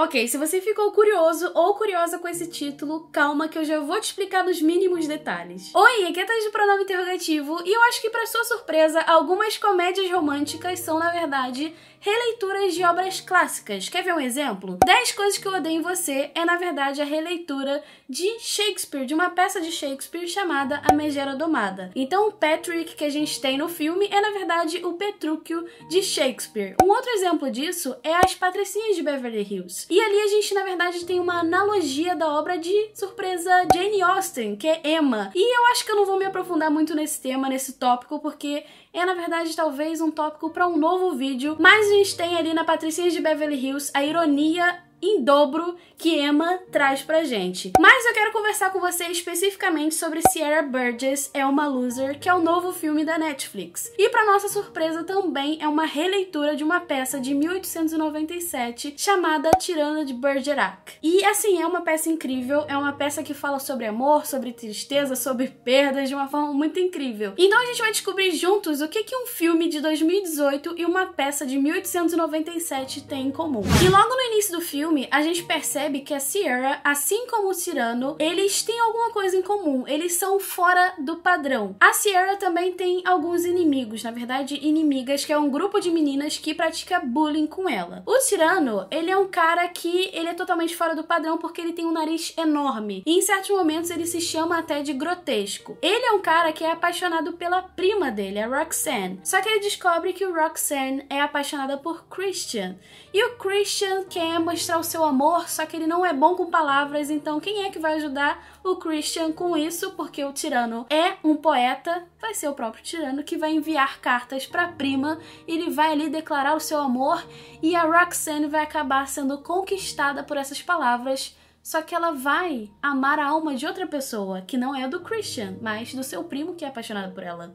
Ok, se você ficou curioso ou curiosa com esse título, calma que eu já vou te explicar nos mínimos detalhes. Oi, aqui é Thais do Pronome Interrogativo, e eu acho que, para sua surpresa, algumas comédias românticas são, na verdade, releituras de obras clássicas. Quer ver um exemplo? 10 Coisas que Eu Odeio em Você é, na verdade, a releitura de Shakespeare, de uma peça de Shakespeare chamada A Megera Domada. Então, o Patrick que a gente tem no filme é, na verdade, o Petrúquio de Shakespeare. Um outro exemplo disso é As Patricinhas de Beverly Hills. E ali a gente, na verdade, tem uma analogia da obra de surpresa Jane Austen, que é Emma. E eu acho que eu não vou me aprofundar muito nesse tema, nesse tópico, porque é na verdade talvez um tópico para um novo vídeo, mas a gente tem ali na Patricinha de Beverly Hills a ironia em dobro que Emma traz pra gente. Mas eu quero conversar com você especificamente sobre Sierra Burgess é uma loser, que é o novo filme da Netflix. E para nossa surpresa também é uma releitura de uma peça de 1897 chamada Tirana de Bergerac. E assim, é uma peça incrível, é uma peça que fala sobre amor, sobre tristeza, sobre perdas de uma forma muito incrível. Então a gente vai descobrir juntos o que que um filme de 2018 e uma peça de 1897 têm em comum. E logo no início do filme filme, a gente percebe que a Sierra, assim como o Tirano, eles têm alguma coisa em comum. Eles são fora do padrão. A Sierra também tem alguns inimigos, na verdade, inimigas, que é um grupo de meninas que pratica bullying com ela. O Tirano, ele é um cara que ele é totalmente fora do padrão porque ele tem um nariz enorme. E em certos momentos ele se chama até de grotesco. Ele é um cara que é apaixonado pela prima dele, a Roxanne. Só que ele descobre que o Roxanne é apaixonada por Christian. E o Christian quer mostrar o seu amor, só que ele não é bom com palavras, então quem é que vai ajudar o Christian com isso? Porque o tirano é um poeta, vai ser o próprio tirano que vai enviar cartas pra prima, ele vai ali declarar o seu amor e a Roxanne vai acabar sendo conquistada por essas palavras. Só que ela vai amar a alma de outra pessoa, que não é do Christian, mas do seu primo que é apaixonado por ela.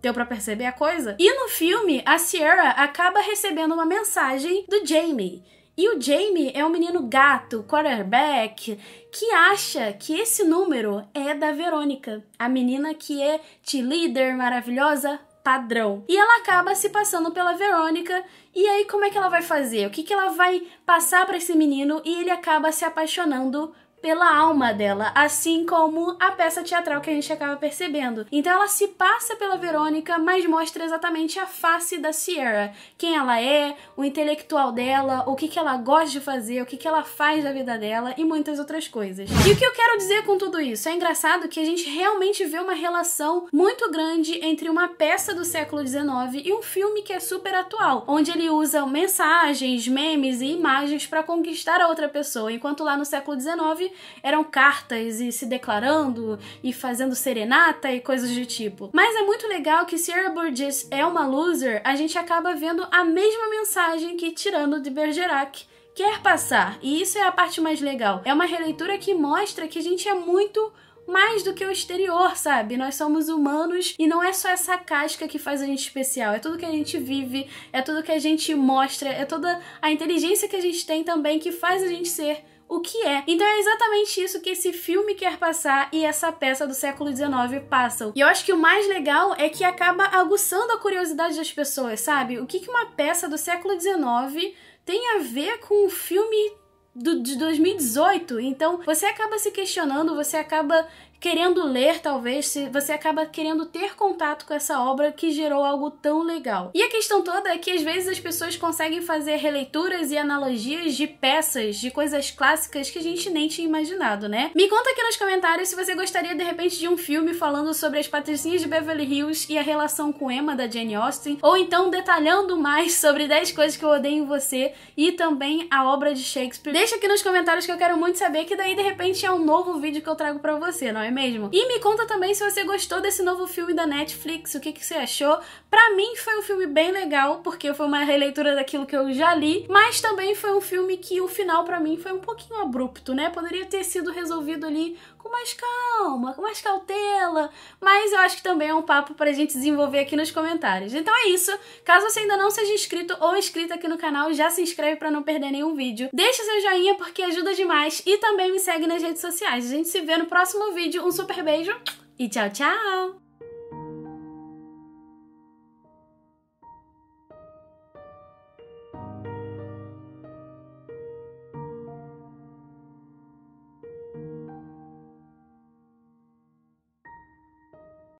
Deu para perceber a coisa? E no filme, a Sierra acaba recebendo uma mensagem do Jamie e o Jamie é um menino gato, quarterback, que acha que esse número é da Verônica, a menina que é de líder maravilhosa padrão. E ela acaba se passando pela Verônica. E aí como é que ela vai fazer? O que que ela vai passar para esse menino? E ele acaba se apaixonando pela alma dela, assim como a peça teatral que a gente acaba percebendo. Então ela se passa pela Verônica, mas mostra exatamente a face da Sierra, quem ela é, o intelectual dela, o que, que ela gosta de fazer, o que, que ela faz da vida dela e muitas outras coisas. E o que eu quero dizer com tudo isso? É engraçado que a gente realmente vê uma relação muito grande entre uma peça do século XIX e um filme que é super atual, onde ele usa mensagens, memes e imagens para conquistar a outra pessoa, enquanto lá no século XIX eram cartas e se declarando e fazendo serenata e coisas do tipo. Mas é muito legal que se Burgess é uma loser, a gente acaba vendo a mesma mensagem que Tirando de Bergerac quer passar. E isso é a parte mais legal. É uma releitura que mostra que a gente é muito mais do que o exterior, sabe? Nós somos humanos e não é só essa casca que faz a gente especial, é tudo que a gente vive, é tudo que a gente mostra, é toda a inteligência que a gente tem também que faz a gente ser o que é. Então é exatamente isso que esse filme quer passar e essa peça do século XIX passam. E eu acho que o mais legal é que acaba aguçando a curiosidade das pessoas, sabe? O que, que uma peça do século XIX tem a ver com o filme do, de 2018. Então, você acaba se questionando, você acaba querendo ler, talvez, você acaba querendo ter contato com essa obra que gerou algo tão legal. E a questão toda é que às vezes as pessoas conseguem fazer releituras e analogias de peças, de coisas clássicas que a gente nem tinha imaginado, né? Me conta aqui nos comentários se você gostaria de repente de um filme falando sobre as patricinhas de Beverly Hills e a relação com Emma da Jane Austen, ou então detalhando mais sobre 10 coisas que eu odeio em você e também a obra de Shakespeare. Deixa aqui nos comentários que eu quero muito saber que daí de repente é um novo vídeo que eu trago para você, não é é mesmo? E me conta também se você gostou desse novo filme da Netflix, o que, que você achou. Pra mim foi um filme bem legal, porque foi uma releitura daquilo que eu já li, mas também foi um filme que o final para mim foi um pouquinho abrupto, né? Poderia ter sido resolvido ali com mais calma, com mais cautela, mas eu acho que também é um papo pra gente desenvolver aqui nos comentários. Então é isso. Caso você ainda não seja inscrito ou inscrita aqui no canal, já se inscreve para não perder nenhum vídeo. Deixa seu joinha porque ajuda demais e também me segue nas redes sociais. A gente se vê no próximo vídeo um super beijo e tchau, tchau!